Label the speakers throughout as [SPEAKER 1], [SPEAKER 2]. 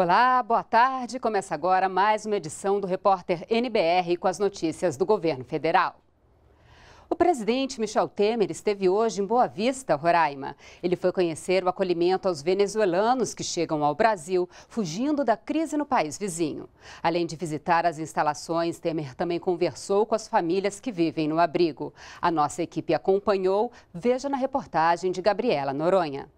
[SPEAKER 1] Olá, boa tarde. Começa agora mais uma edição do Repórter NBR com as notícias do governo federal. O presidente Michel Temer esteve hoje em Boa Vista, Roraima. Ele foi conhecer o acolhimento aos venezuelanos que chegam ao Brasil, fugindo da crise no país vizinho. Além de visitar as instalações, Temer também conversou com as famílias que vivem no abrigo. A nossa equipe acompanhou, veja na reportagem de Gabriela Noronha.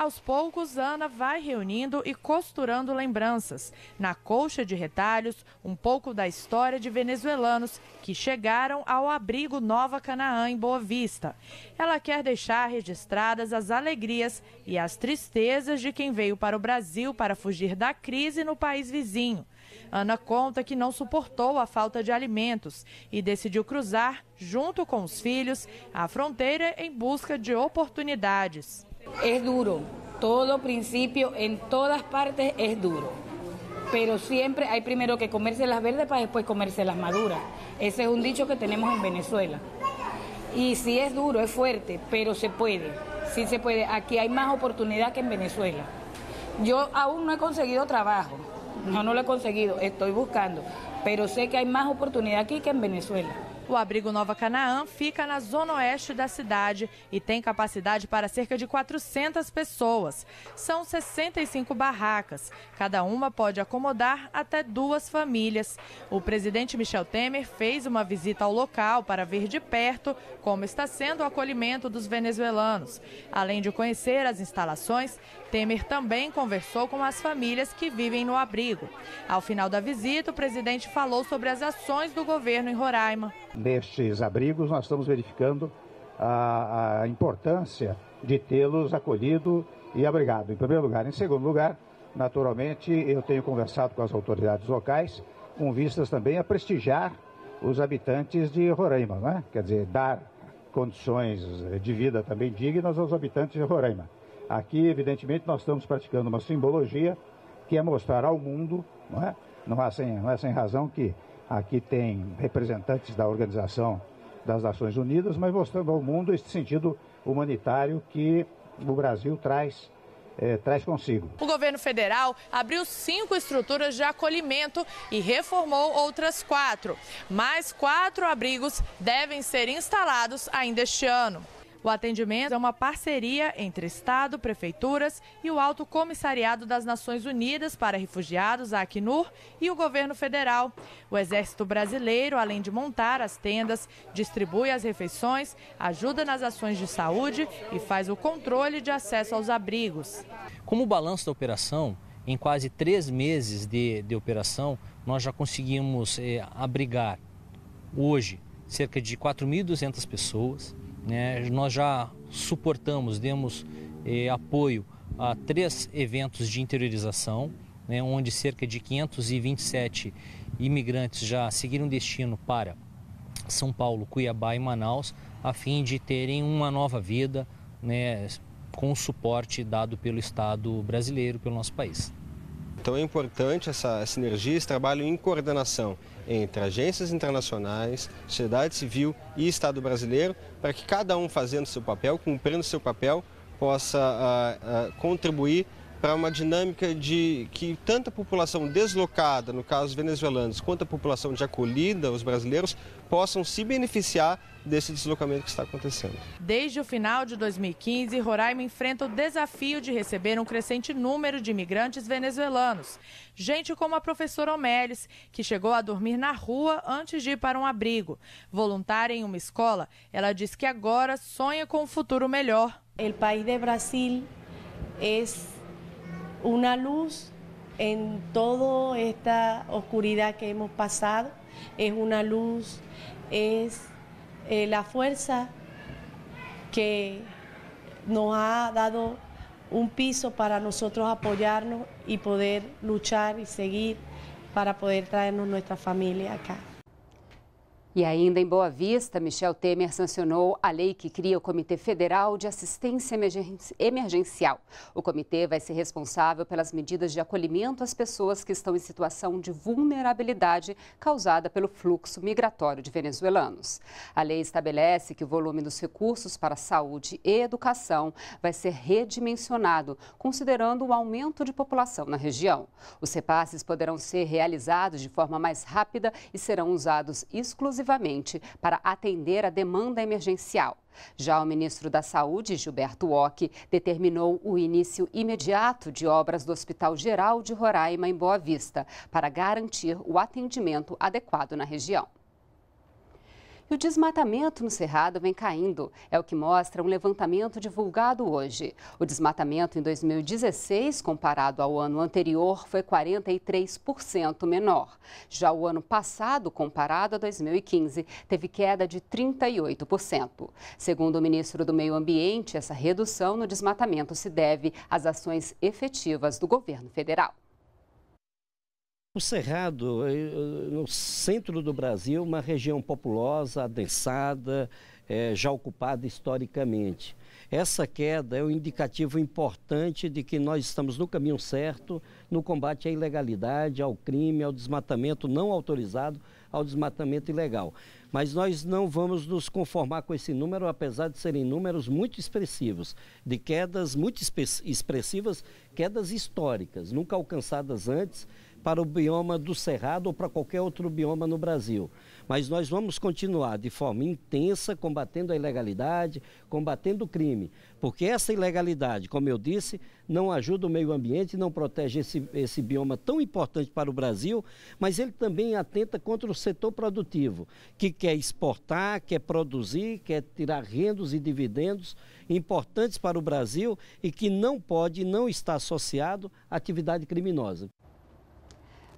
[SPEAKER 2] Aos poucos, Ana vai reunindo e costurando lembranças. Na colcha de retalhos, um pouco da história de venezuelanos que chegaram ao abrigo Nova Canaã, em Boa Vista. Ela quer deixar registradas as alegrias e as tristezas de quem veio para o Brasil para fugir da crise no país vizinho. Ana conta que não suportou a falta de alimentos e decidiu cruzar, junto com os filhos, a fronteira em busca de oportunidades. es duro. Todo principio en todas partes es duro. Pero siempre hay primero que comerse las verdes para después comerse las maduras. Ese es un dicho que tenemos en Venezuela. Y si es duro, es fuerte, pero se puede. Sí se puede. Aquí hay más oportunidad que en Venezuela. Yo aún no he conseguido trabajo. No, no lo he conseguido. Estoy buscando. Pero sé que hay más oportunidad aquí que en Venezuela. O abrigo Nova Canaã fica na zona oeste da cidade e tem capacidade para cerca de 400 pessoas. São 65 barracas. Cada uma pode acomodar até duas famílias. O presidente Michel Temer fez uma visita ao local para ver de perto como está sendo o acolhimento dos venezuelanos. Além de conhecer as instalações, Temer também conversou com as famílias que vivem no abrigo. Ao final da visita, o presidente falou sobre as ações do governo em Roraima
[SPEAKER 3] nestes abrigos, nós estamos verificando a, a importância de tê-los acolhido e abrigado, em primeiro lugar. Em segundo lugar, naturalmente, eu tenho conversado com as autoridades locais, com vistas também a prestigiar os habitantes de Roraima, né? quer dizer, dar condições de vida também dignas aos habitantes de Roraima. Aqui, evidentemente, nós estamos praticando uma simbologia que é mostrar ao mundo, não é? Não é sem, não é sem razão que Aqui tem representantes da Organização das Nações Unidas, mas mostrando ao mundo este sentido humanitário que o Brasil traz é, traz consigo.
[SPEAKER 2] O governo federal abriu cinco estruturas de acolhimento e reformou outras quatro. Mais quatro abrigos devem ser instalados ainda este ano. O atendimento é uma parceria entre Estado, prefeituras e o Alto Comissariado das Nações Unidas para Refugiados, a Acnur, e o governo federal. O Exército Brasileiro, além de montar as tendas, distribui as refeições, ajuda nas ações de saúde e faz o controle de acesso aos abrigos. Como o balanço da operação,
[SPEAKER 3] em quase três meses de, de operação, nós já conseguimos eh, abrigar hoje cerca de 4.200 pessoas. Né? Nós já suportamos, demos eh, apoio a três eventos de interiorização né, onde cerca de 527 imigrantes já seguiram destino para São Paulo, Cuiabá e Manaus, a fim de terem uma nova vida né, com o suporte dado pelo Estado brasileiro, pelo nosso país. Então é importante essa sinergia, esse trabalho em coordenação entre agências internacionais, sociedade civil e Estado brasileiro, para que cada um fazendo seu papel, cumprindo seu papel, possa ah, ah, contribuir para uma dinâmica de que tanto a população deslocada, no caso os venezuelanos, quanto a população de acolhida, os brasileiros, possam se beneficiar desse deslocamento que está acontecendo.
[SPEAKER 2] Desde o final de 2015, Roraima enfrenta o desafio de receber um crescente número de imigrantes venezuelanos. Gente como a professora Omelis, que chegou a dormir na rua antes de ir para um abrigo. Voluntária em uma escola, ela diz que agora sonha com um futuro melhor. O país do Brasil é una luz en toda esta oscuridad que hemos pasado, es una luz, es eh, la fuerza que nos ha dado un piso para nosotros apoyarnos y poder luchar y seguir para poder traernos nuestra familia acá.
[SPEAKER 1] E ainda em Boa Vista, Michel Temer sancionou a lei que cria o Comitê Federal de Assistência Emergencial. O comitê vai ser responsável pelas medidas de acolhimento às pessoas que estão em situação de vulnerabilidade causada pelo fluxo migratório de venezuelanos. A lei estabelece que o volume dos recursos para saúde e educação vai ser redimensionado, considerando o aumento de população na região. Os repasses poderão ser realizados de forma mais rápida e serão usados exclusivamente exclusivamente para atender a demanda emergencial. Já o ministro da Saúde, Gilberto Ock, determinou o início imediato de obras do Hospital Geral de Roraima, em Boa Vista, para garantir o atendimento adequado na região. E o desmatamento no Cerrado vem caindo. É o que mostra um levantamento divulgado hoje. O desmatamento em 2016, comparado ao ano anterior, foi 43% menor. Já o ano passado, comparado a 2015, teve queda de 38%. Segundo o ministro do Meio Ambiente, essa redução no desmatamento se deve às ações efetivas do governo federal.
[SPEAKER 3] O Cerrado, no eh, eh, centro do Brasil, uma região populosa, adensada, é, já ocupada historicamente. Essa queda é um indicativo importante de que nós estamos no caminho certo no combate à ilegalidade, ao crime, ao desmatamento não autorizado, ao desmatamento ilegal. Mas nós não vamos nos conformar com esse número, apesar de serem números muito expressivos, de quedas muito expressivas, quedas históricas, nunca alcançadas antes para o bioma do Cerrado ou para qualquer outro bioma no Brasil. Mas nós vamos continuar de forma intensa combatendo a ilegalidade, combatendo o crime, porque essa ilegalidade, como eu disse, não ajuda o meio ambiente, não protege esse, esse bioma tão importante para o Brasil, mas ele também atenta contra o setor produtivo, que quer exportar, quer produzir, quer tirar rendas e dividendos importantes para o Brasil e que não pode, não está associado à atividade criminosa.